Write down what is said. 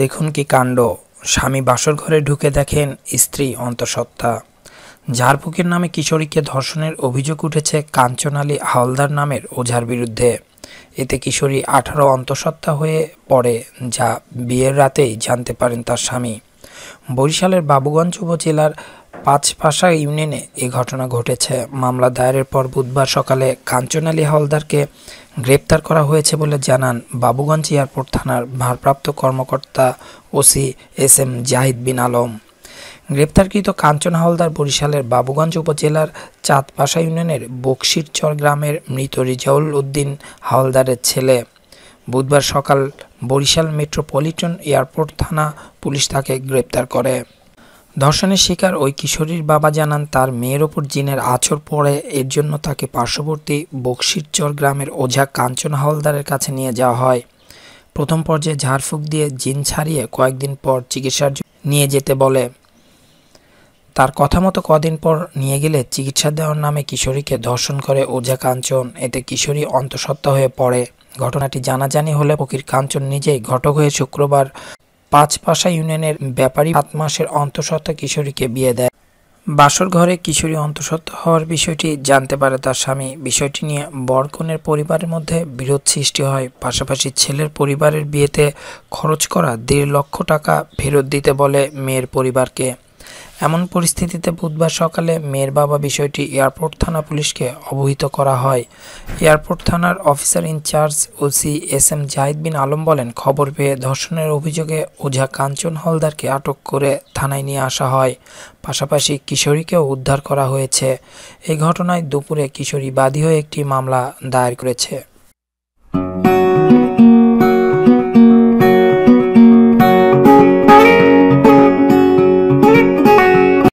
দেখুন কি কাণ্ড স্বামী বাসর ঘরে ঢুকে দেখেন স্ত্রী অন্তঃসত্ত্বা ঝাড়ফুকের নামে কিশোরীকে ধর্ষণের অভিযোগ উঠেছে কাঞ্চন আলী হালদার নামের ওঝার বিরুদ্ধে এতে কিশোরী আঠারো অন্তঃসত্ত্বা হয়ে পড়ে যা বিয়ের রাতেই জানতে পারেন তার স্বামী বরিশালের বাবুগঞ্জ উপজেলার পাঁচপাশা ইউনিয়নে এ ঘটনা ঘটেছে মামলা দায়েরের পর বুধবার সকালে কাঞ্চন আলী হালদারকে গ্রেপ্তার করা হয়েছে বলে জানান বাবুগঞ্জ এয়ারপোর্ট থানার ভারপ্রাপ্ত কর্মকর্তা OC S M Zahid bin Alam গ্রেপ্তারকৃত কাঞ্চন হাওলদার বরিশালের বাবুগঞ্জ উপজেলার চাঁদপাশা ইউনিয়নের বকশিরচর গ্রামের মৃত রিজাউল উদ্দিন হাওলদারের ছেলে বুধবার সকাল বরিশাল মেট্রোপলিটন এয়ারপোর্ট থানা পুলিশ তাকে গ্রেপ্তার করে ধর্ষণের শিকার ওই কিশোরীর বাবা জানান তার মেয়ের ওপর জিনের আছর পড়ে এর জন্য তাকে পার্শ্ববর্তী বকশিরচর গ্রামের ওঝা কাঞ্চন হাওলদারের কাছে নিয়ে যাওয়া হয় প্রথম পর্যায়ে ঝাড়ফুঁক দিয়ে জিন ছাড়িয়ে কয়েকদিন পর চিকিৎসার নিয়ে যেতে বলে তার কথা মতো কদিন পর নিয়ে গেলে চিকিৎসা দেওয়ার নামে কিশোরীকে ধর্ষণ করে ওঝা কাঞ্চন এতে কিশোরী অন্তঃসত্ত্বা হয়ে পড়ে ঘটনাটি জানাজানি হলে ফকির কাঞ্চন নিজেই ঘটক হয়ে শুক্রবার পাঁচপাশা ইউনিয়নের ব্যাপারী সাত মাসের অন্তঃসত্ত্বা কিশোরীকে বিয়ে দেয় বাসর ঘরে কিশোরী অন্তঃসত্ত্বা হওয়ার বিষয়টি জানতে পারে তার স্বামী বিষয়টি নিয়ে বরকনের পরিবারের মধ্যে বিরোধ সৃষ্টি হয় পাশাপাশি ছেলের পরিবারের বিয়েতে খরচ করা দেড় লক্ষ টাকা ফেরত দিতে বলে মেয়ের পরিবারকে এমন পরিস্থিতিতে বুধবার সকালে মেয়ের বাবা বিষয়টি এয়ারপোর্ট থানা পুলিশকে অবহিত করা হয় এয়ারপোর্ট থানার officer in charge OC S M Zahid bin Alam বলেন খবর পেয়ে ধর্ষণের অভিযোগে ওঝা কাঞ্চন হলদারকে আটক করে থানায় নিয়ে আসা হয় পাশাপাশি কিশোরীকেও উদ্ধার করা হয়েছে এই ঘটনায় দুপুরে কিশোরী বাদী হয়ে একটি মামলা দায়ের করেছে